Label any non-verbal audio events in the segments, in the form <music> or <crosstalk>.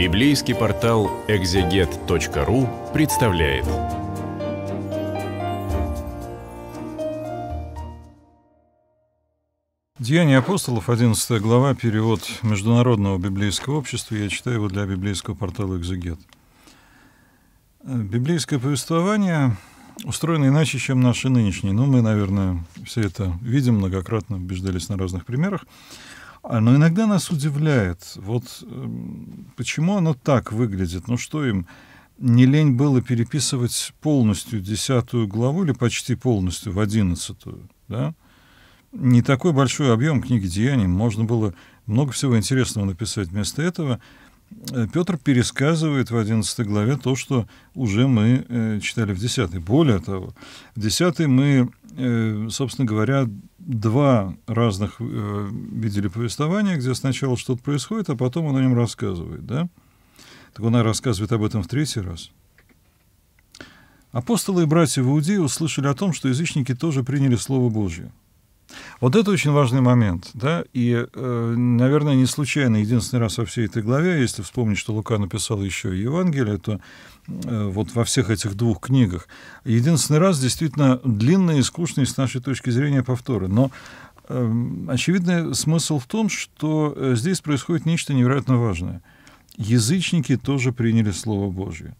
Библейский портал экзегет.ру представляет. Деяния апостолов, 11 глава, перевод Международного библейского общества. Я читаю его для библейского портала «Экзегет». Библейское повествование устроено иначе, чем наши нынешние. Ну, мы, наверное, все это видим многократно, убеждались на разных примерах. А, но иногда нас удивляет, вот эм, почему оно так выглядит, ну что им, не лень было переписывать полностью десятую главу или почти полностью в одиннадцатую, да? Не такой большой объем книги «Деяний», можно было много всего интересного написать вместо этого, Э, Петр пересказывает в 11 главе то, что уже мы э, читали в 10. Более того, в 10 мы, э, собственно говоря, два разных видели повествования, где сначала что-то происходит, а потом он о нем рассказывает. Да? Так она рассказывает об этом в третий раз. Апостолы и братья в Иудее услышали о том, что язычники тоже приняли Слово Божье – вот это очень важный момент. Да? И, э, наверное, не случайно единственный раз во всей этой главе, если вспомнить, что Лука написал еще и Евангелие, то э, вот во всех этих двух книгах единственный раз действительно длинные и скучные с нашей точки зрения повторы. Но э, очевидный смысл в том, что э, здесь происходит нечто невероятно важное. Язычники тоже приняли Слово Божье.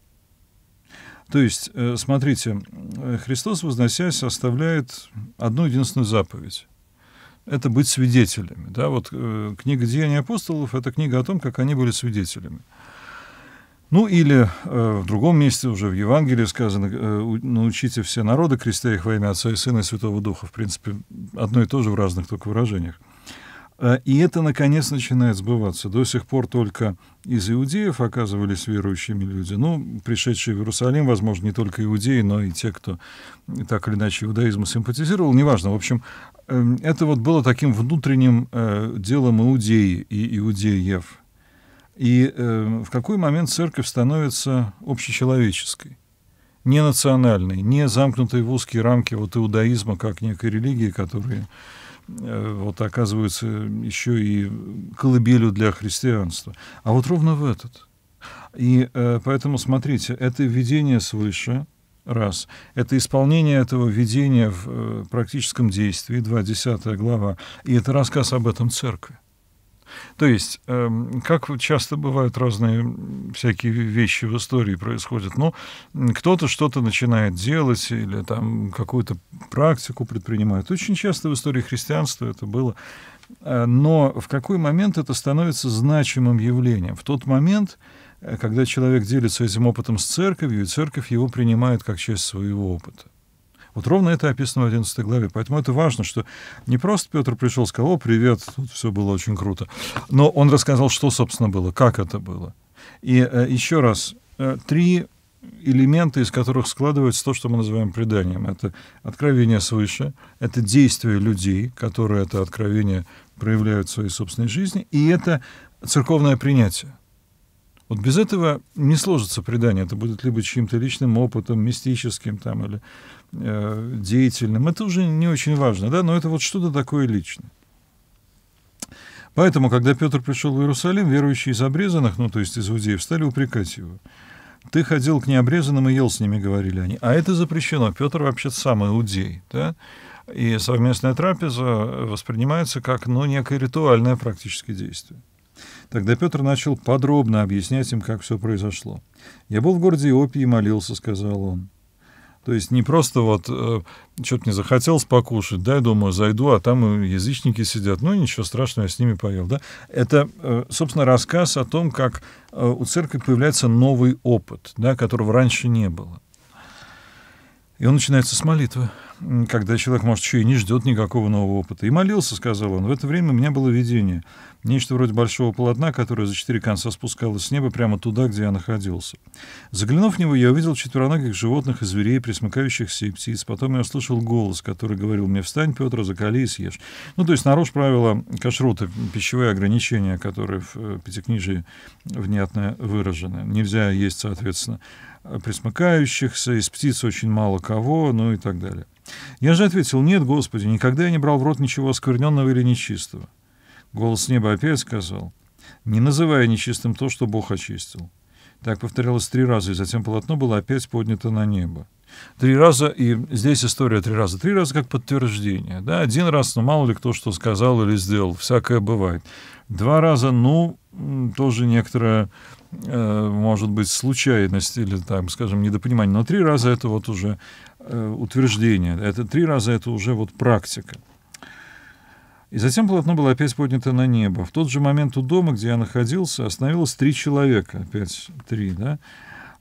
То есть, э, смотрите, э, Христос, возносясь, оставляет одну единственную заповедь это быть свидетелями. Да? Вот э, книга «Деяния апостолов» — это книга о том, как они были свидетелями. Ну или э, в другом месте уже в Евангелии сказано, э, научите все народы крестя их во имя Отца и Сына и Святого Духа. В принципе, одно и то же в разных только выражениях. Э, и это, наконец, начинает сбываться. До сих пор только из иудеев оказывались верующими люди. Ну, пришедшие в Иерусалим, возможно, не только иудеи, но и те, кто так или иначе иудаизму симпатизировал. Неважно, в общем, Эм, это вот было таким внутренним э, делом иудеи и иудеев. И э, в какой момент церковь становится общечеловеческой, не национальной, не замкнутой в узкие рамки вот иудаизма как некой религии, которые э, вот оказываются еще и колыбелью для христианства, а вот ровно в этот. И э, поэтому смотрите, это введение свыше – раз. Это исполнение этого видения в э, практическом действии, 2 10 глава, и это рассказ об этом церкви. То есть, эм, как часто бывают разные всякие вещи в истории происходят, ну, кто-то что-то начинает делать или там какую-то практику предпринимает. Очень часто в истории христианства это было. Э, но в какой момент это становится значимым явлением? В тот момент, Э, когда человек делится этим опытом с церковью, и церковь его принимает как часть своего опыта. Вот ровно это описано в 11 главе. Поэтому это важно, что не просто Петр пришел, сказал, привет, тут все было очень круто, но он рассказал, что, собственно, было, как это было. И э, еще раз, э, три элементы, из которых складывается то, что мы называем преданием. Это откровение свыше, это действия людей, которые это откровение проявляют в своей собственной жизни, и это церковное принятие. Вот без этого не сложится предание. Это будет либо чьим-то личным опытом, мистическим там, или э, деятельным. Это уже не очень важно, да, но это вот что-то такое личное. Поэтому, когда Петр пришел в Иерусалим, верующие из обрезанных, ну, то есть из иудеев, стали упрекать его. «Ты ходил к необрезанным и ел с ними», — говорили они. А это запрещено. Петр вообще сам иудей, да? И совместная трапеза воспринимается как, ну, некое ритуальное практическое действие. Тогда Петр начал подробно объяснять им, как все произошло. «Я был в городе Иопии и молился», — сказал он. То есть не просто вот э, что-то не захотелось покушать, да, я думаю, зайду, а там язычники сидят. Ну, ничего страшного, я с ними поел, да. Это, э, собственно, рассказ о том, как э, у церкви появляется новый опыт, да, которого раньше не было. И он начинается с молитвы, когда человек, может, еще и не ждет никакого нового опыта. И молился, сказал он. В это время у меня было видение. Нечто вроде большого полотна, которое за четыре конца спускалось с неба прямо туда, где я находился. Заглянув в него, я увидел четвероногих животных и зверей, присмыкающихся и птиц. Потом я услышал голос, который говорил мне «Встань, Петр, закали и съешь». Ну, то есть нарушь правила кашрута, пищевые ограничения, которые в э, Пятикнижии внятно выражены. Нельзя есть, соответственно, присмыкающихся, из птиц очень мало кого, ну и так далее. Я же ответил, нет, Господи, никогда я не брал в рот ничего оскверненного или нечистого. Голос неба опять сказал, «Не называя нечистым то, что Бог очистил». Так повторялось три раза, и затем полотно было опять поднято на небо. Три раза, и здесь история три раза. Три раза как подтверждение. Да? Один раз, ну мало ли кто что сказал или сделал, всякое бывает. Два раза, ну, тоже некоторая, э, может быть, случайность или, там, скажем, недопонимание. Но три раза это вот уже э, утверждение. Это три раза это уже вот практика. И затем полотно было опять поднято на небо. В тот же момент у дома, где я находился, остановилось три человека, опять три, да,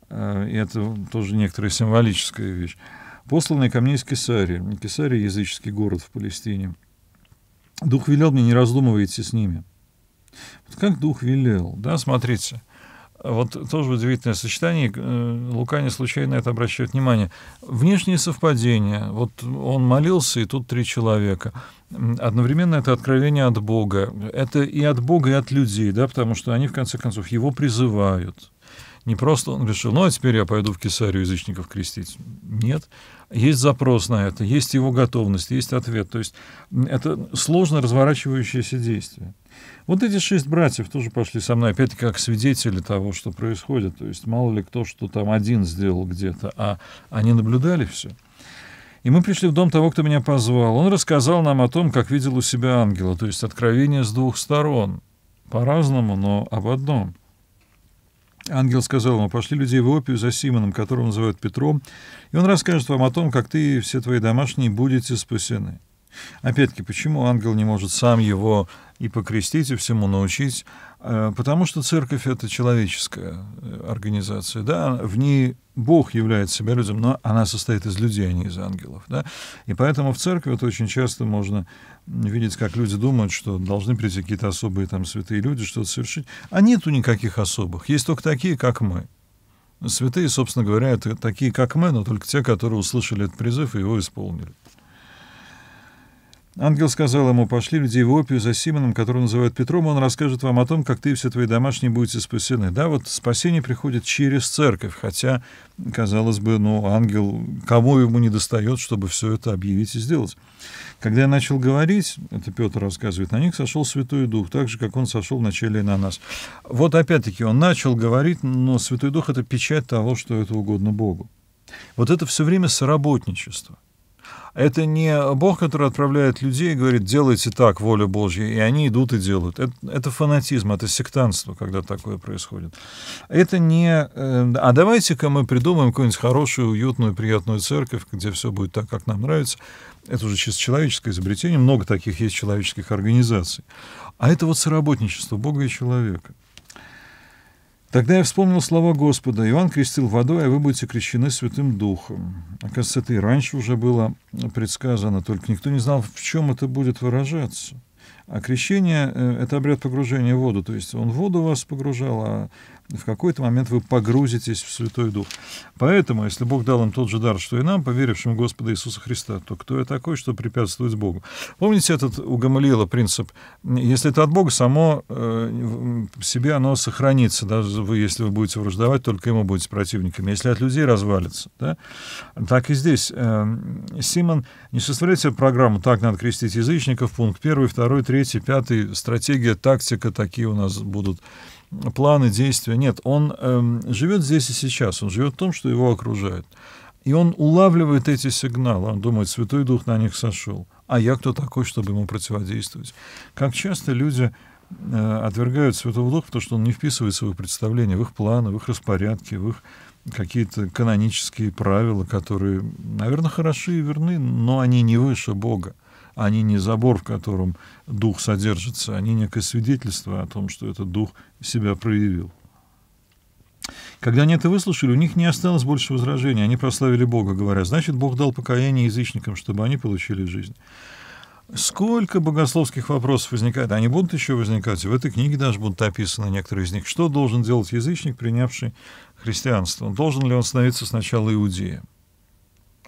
а, и это тоже некоторая символическая вещь, посланные ко мне из Кесарии. Кесария — языческий город в Палестине. Дух велел мне, не раздумывайте с ними. Вот как Дух велел, да, смотрите — вот тоже удивительное сочетание, э, Лука не случайно это обращает внимание. Внешние совпадения. Вот он молился, и тут три человека одновременно это откровение от Бога. Это и от Бога, и от людей, да, потому что они, в конце концов, его призывают. Не просто он решил, ну, а теперь я пойду в Кесарию язычников крестить. Нет. Есть запрос на это, есть его готовность, есть ответ. То есть это сложно разворачивающееся действие. Вот эти шесть братьев тоже пошли со мной, опять-таки, как свидетели того, что происходит. То есть мало ли кто что там один сделал где-то, а они наблюдали все. — и мы пришли в дом того, кто меня позвал. Он рассказал нам о том, как видел у себя ангела, то есть откровение с двух сторон. По-разному, но об одном. Ангел сказал ему, пошли людей в Опию за Симоном, которого называют Петром, и он расскажет вам о том, как ты и все твои домашние будете спасены. Опять-таки, почему ангел не может сам его и покрестить, и всему научить? Э, потому что церковь — это человеческая э, организация. Да? В ней Бог является себя людям, но она состоит из людей, а не из ангелов. Да? И поэтому в церкви это очень часто можно видеть, как люди думают, что должны прийти какие-то особые там святые люди, что-то совершить. А нету никаких особых. Есть только такие, как мы. Святые, собственно говоря, это такие, как мы, но только те, которые услышали этот призыв и его исполнили. Ангел сказал ему, пошли людей в опию за Симоном, которого называют Петром, он расскажет вам о том, как ты и все твои домашние будете спасены. Да, вот спасение приходит через церковь, хотя, казалось бы, ну, ангел, кому ему не достает, чтобы все это объявить и сделать. Когда я начал говорить, это Петр рассказывает, на них сошел Святой Дух, так же, как он сошел вначале на нас. Вот опять-таки он начал говорить, но Святой Дух — это печать того, что это угодно Богу. Вот это все время соработничество — это не Бог, который отправляет людей и говорит, делайте так, волю Божью, и они идут и делают. Это, это фанатизм, это сектантство, когда такое происходит. Это не... Э, а давайте-ка мы придумаем какую-нибудь хорошую, уютную, приятную церковь, где все будет так, как нам нравится. Это уже чисто человеческое изобретение. Много таких есть человеческих организаций. А это вот соработничество Бога и человека. Тогда я вспомнил слова Господа. Иоанн крестил водой, а вы будете крещены Святым Духом. Оказывается, это и раньше уже было предсказано, только никто не знал, в чем это будет выражаться. А крещение э, — это обряд погружения в воду, то есть он в воду вас погружал, а в какой-то момент вы погрузитесь в Святой Дух. Поэтому, если Бог дал им тот же дар, что и нам, поверившим в Господа Иисуса Христа, то кто я такой, что препятствует Богу? Помните этот у Гамалиила принцип? Если это от Бога, само э, себе оно сохранится, даже вы, если вы будете враждовать, только ему будете противниками. Если от людей развалится. Да? Так и здесь. Э, Симон, не составляйте себе программу «Так надо крестить язычников», пункт первый, второй, третий, пятый, стратегия, тактика, такие у нас будут планы действия. Нет, он эм, живет здесь и сейчас, он живет в том, что его окружает. И он улавливает эти сигналы, он думает, Святой Дух на них сошел, а я кто такой, чтобы ему противодействовать. Как часто люди э, отвергают Святого Духа, потому что он не вписывается в их представления, в их планы, в их распорядки, в их какие-то канонические правила, которые, наверное, хороши и верны, но они не выше Бога они не забор, в котором дух содержится, они некое свидетельство о том, что этот дух себя проявил. Когда они это выслушали, у них не осталось больше возражений. Они прославили Бога, говоря, значит, Бог дал покаяние язычникам, чтобы они получили жизнь. Сколько богословских вопросов возникает, они будут еще возникать, в этой книге даже будут описаны некоторые из них. Что должен делать язычник, принявший христианство? Должен ли он становиться сначала иудеем?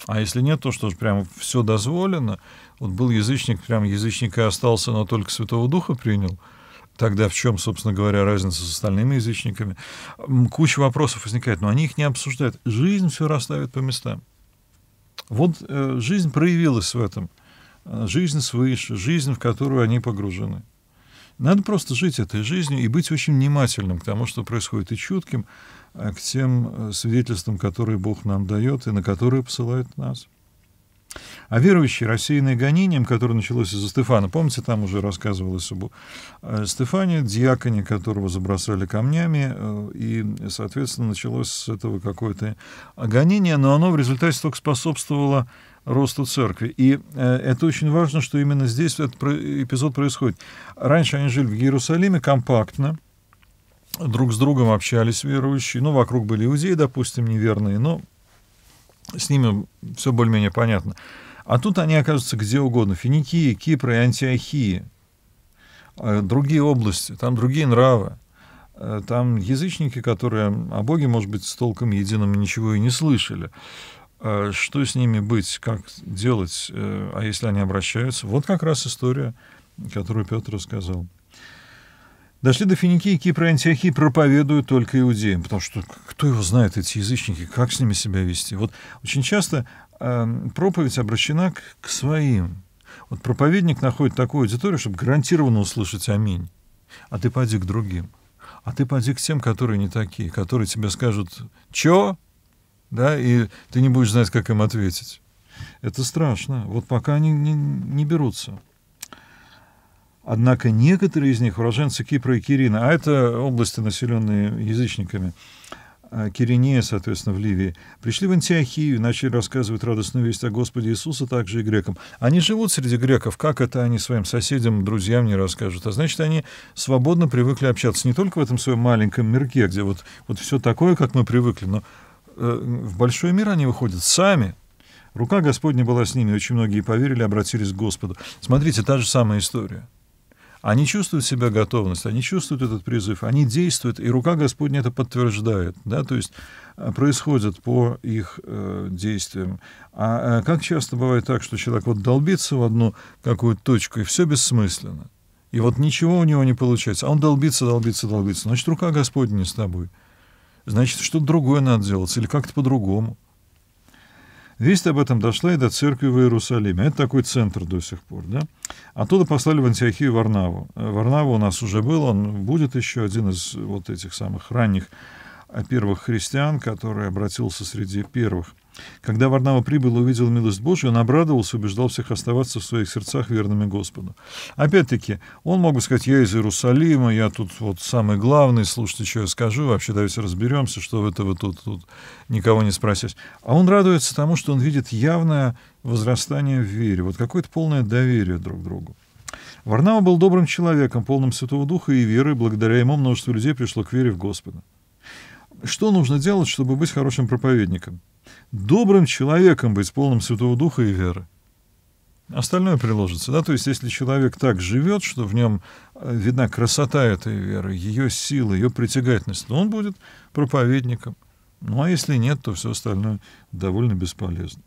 А если нет, то что же прям все дозволено. Вот был язычник, прям язычник и остался, но только Святого Духа принял. Тогда в чем, собственно говоря, разница с остальными язычниками? Куча вопросов возникает, но они их не обсуждают. Жизнь все расставит по местам. Вот э, жизнь проявилась в этом. Э, жизнь свыше, жизнь, в которую они погружены. Надо просто жить этой жизнью и быть очень внимательным к тому, что происходит, и чутким э, к тем э, свидетельствам, которые Бог нам дает и на которые посылает нас. А верующие, рассеянные гонением, которое началось из-за Стефана, помните, там уже рассказывалось об э, Стефане, диаконе, которого забросали камнями, и, соответственно, началось с этого какое-то гонение, но оно в результате только способствовало росту церкви. И э, это очень важно, что именно здесь этот эпизод происходит. Раньше они жили в Иерусалиме компактно, друг с другом общались верующие, ну, вокруг были иудеи, допустим, неверные, но с ними все более-менее понятно. А тут они оказываются где угодно, Финикии, Кипр и Антиохии, э, другие области, там другие нравы, э, там язычники, которые о Боге, может быть, с толком единым ничего и не слышали. Э, что с ними быть, как делать, э, а если они обращаются. Вот как раз история, которую Петр рассказал. Дошли до Финикии, Кипра и Антиохии, проповедуют только иудеям, потому что кто его знает, эти язычники, как с ними себя вести. Вот очень часто э, проповедь обращена к, к своим. Вот проповедник находит такую аудиторию, чтобы гарантированно услышать «Аминь». А ты пойди к другим. А ты пойди к тем, которые не такие, которые тебе скажут «Чё? да, и ты не будешь знать, как им ответить. Это страшно. Вот пока они не, не берутся. Однако некоторые из них уроженцы Кипра и Кирина, а это области, населенные язычниками, а, Киринея, соответственно, в Ливии, пришли в Антиохию и начали рассказывать радостную весть о Господе Иисуса также и грекам. Они живут среди греков, как это они своим соседям, друзьям не расскажут? А значит, они свободно привыкли общаться не только в этом своем маленьком мирке, где вот, вот все такое, как мы привыкли, но Э, в большой мир они выходят сами. Рука Господня была с ними, очень многие поверили, обратились к Господу. Смотрите, та же самая история. Они чувствуют себя готовность, они чувствуют этот призыв, они действуют, и рука Господня это подтверждает, да, то есть э, происходит по их э, действиям. А, а как часто бывает так, что человек вот долбится в одну какую-то точку, и все бессмысленно, и вот ничего у него не получается, а он долбится, долбится, долбится, значит, рука Господня не с тобой значит, что-то другое надо делать или как-то по-другому. Весть об этом дошла и до церкви в Иерусалиме. Это такой центр до сих пор. Да? Оттуда послали в Антиохию Варнаву. Варнава у нас уже был, он будет еще один из вот этих самых ранних а, первых христиан, который обратился среди первых когда Варнава прибыл и увидел милость Божию, он обрадовался, убеждал всех оставаться в своих сердцах верными Господу. Опять-таки, он мог бы сказать, я из Иерусалима, я тут вот самый главный, слушайте, что я скажу, вообще давайте разберемся, что в вы тут, тут никого не спросить». А он радуется тому, что он видит явное возрастание в вере, вот какое-то полное доверие друг к другу. Варнава был добрым человеком, полным Святого Духа и веры, благодаря ему множество людей пришло к вере в Господа. Что нужно делать, чтобы быть хорошим проповедником? Добрым человеком быть, полным Святого Духа и веры. Остальное приложится, да, то есть если человек так живет, что в нем э, видна красота этой веры, ее сила, ее притягательность, то он будет проповедником. Ну а если нет, то все остальное довольно бесполезно.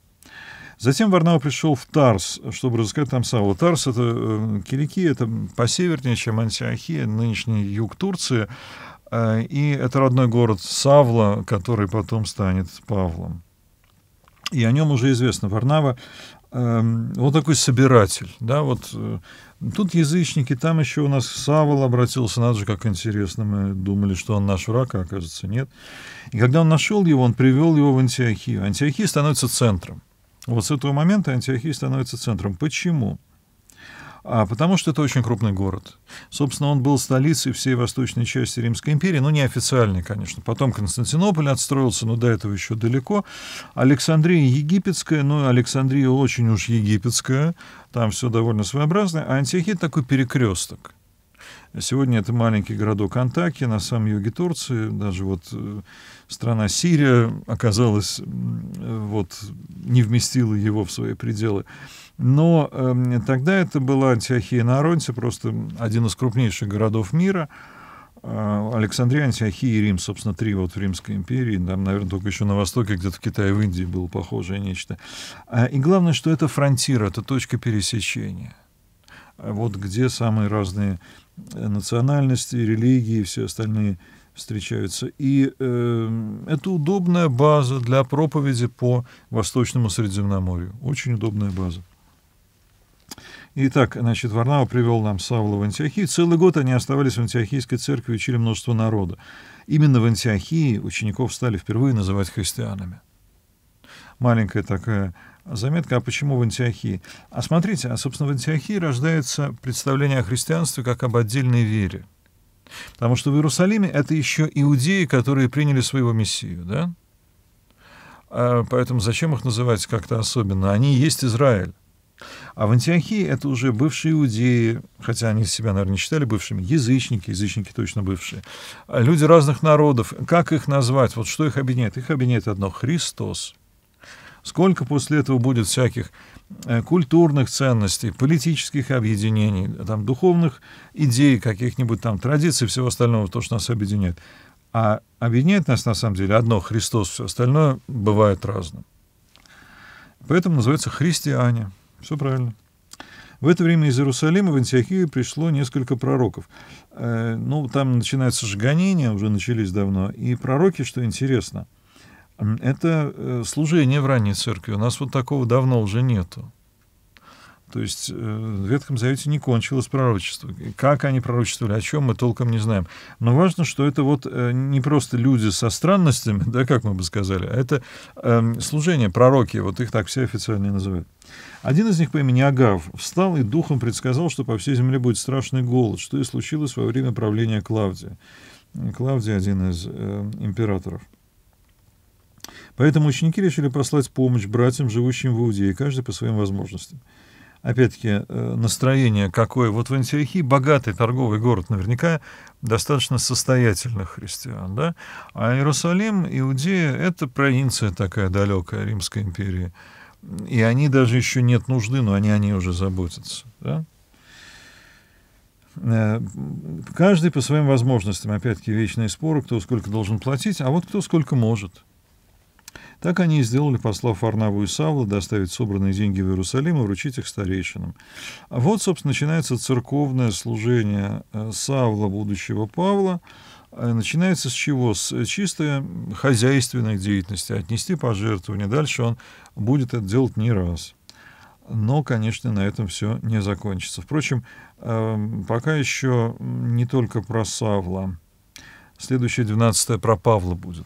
Затем Варнава пришел в Тарс, чтобы разыскать там Савла. Тарс — это э, Киликия, это посевернее, чем Антиохия, нынешний юг Турции. Э, и это родной город Савла, который потом станет Павлом. И о нем уже известно. Варнава эм, вот такой собиратель, да, вот э, тут язычники, там еще у нас Савол обратился, надо же, как интересно, мы думали, что он наш враг, а оказывается нет. И когда он нашел его, он привел его в Антиохию. Антиохия становится центром. Вот с этого момента Антиохия становится центром. Почему? Почему? А потому что это очень крупный город. Собственно, он был столицей всей восточной части Римской империи, но ну, неофициальной, конечно. Потом Константинополь отстроился, но до этого еще далеко. Александрия египетская, но ну, Александрия очень уж египетская, там все довольно своеобразное. а Антиохия такой перекресток. Сегодня это маленький городок Антаки на самом юге Турции. Даже вот э, страна Сирия оказалась э, вот не вместила его в свои пределы. Но э, тогда это была Антиохия на Аронте, просто один из крупнейших городов мира. Э, Александрия, Антиохия и Рим, собственно, три вот в Римской империи. Там, наверное, только еще на Востоке, где-то в Китае, в Индии было похожее нечто. Э, и главное, что это фронтир, это точка пересечения. А вот где самые разные э, национальности, религии и все остальные встречаются. И э, это удобная база для проповеди по Восточному Средиземноморью. Очень удобная база. Итак, значит, Варнава привел нам Савла в Антиохию. Целый год они оставались в Антиохийской церкви и учили множество народа. Именно в Антиохии учеников стали впервые называть христианами. Маленькая такая заметка, а почему в Антиохии? А смотрите, а, собственно, в Антиохии рождается представление о христианстве как об отдельной вере – Потому что в Иерусалиме это еще иудеи, которые приняли своего Мессию, да? А, поэтому зачем их называть как-то особенно? Они есть Израиль. А в Антиохии это уже бывшие иудеи, хотя они себя, наверное, не считали бывшими, язычники, язычники точно бывшие, а, люди разных народов. Как их назвать? Вот что их объединяет? Их объединяет одно — Христос. Сколько после этого будет всяких Э, культурных ценностей, политических объединений, там, духовных идей, каких-нибудь там традиций, всего остального, то, что нас объединяет. А объединяет нас, на самом деле, одно — Христос, все остальное бывает разным. Поэтому называется христиане. Все правильно. В это время из Иерусалима в Антиохию пришло несколько пророков. Э, ну, там начинается сжигонение, уже начались давно. И пророки, что интересно — это э, служение в ранней церкви. У нас вот такого давно уже нету. То есть э, в Ветхом Завете не кончилось пророчество. Как они пророчествовали, о чем мы толком не знаем. Но важно, что это вот э, не просто люди со странностями, <laughs> да, как мы бы сказали, а это эм, служение, пророки, вот их так все официально называют. Один из них по имени Агав встал и духом предсказал, что по всей земле будет страшный голод, что и случилось во время правления Клавдия. Клавдия один из э, императоров. Поэтому ученики решили прослать помощь братьям, живущим в Иудее, каждый по своим возможностям. Опять-таки, э, настроение какое. Вот в Антиохии богатый торговый город, наверняка достаточно состоятельных христиан, да? А Иерусалим, Иудея — это провинция такая далекая Римской империи. И они даже еще нет нужды, но они о ней уже заботятся, да? Э, каждый по своим возможностям, опять-таки, вечные споры, кто сколько должен платить, а вот кто сколько может — так они и сделали, послав Варнаву и Савла доставить собранные деньги в Иерусалим и вручить их старейшинам. А вот, собственно, начинается церковное служение э, Савла, будущего Павла, э, начинается с чего? С э, чистой хозяйственной деятельности, отнести пожертвования. Дальше он будет это делать не раз. Но, конечно, на этом все не закончится. Впрочем, эм, пока еще не только про Савла. Следующая 12 про Павла будет.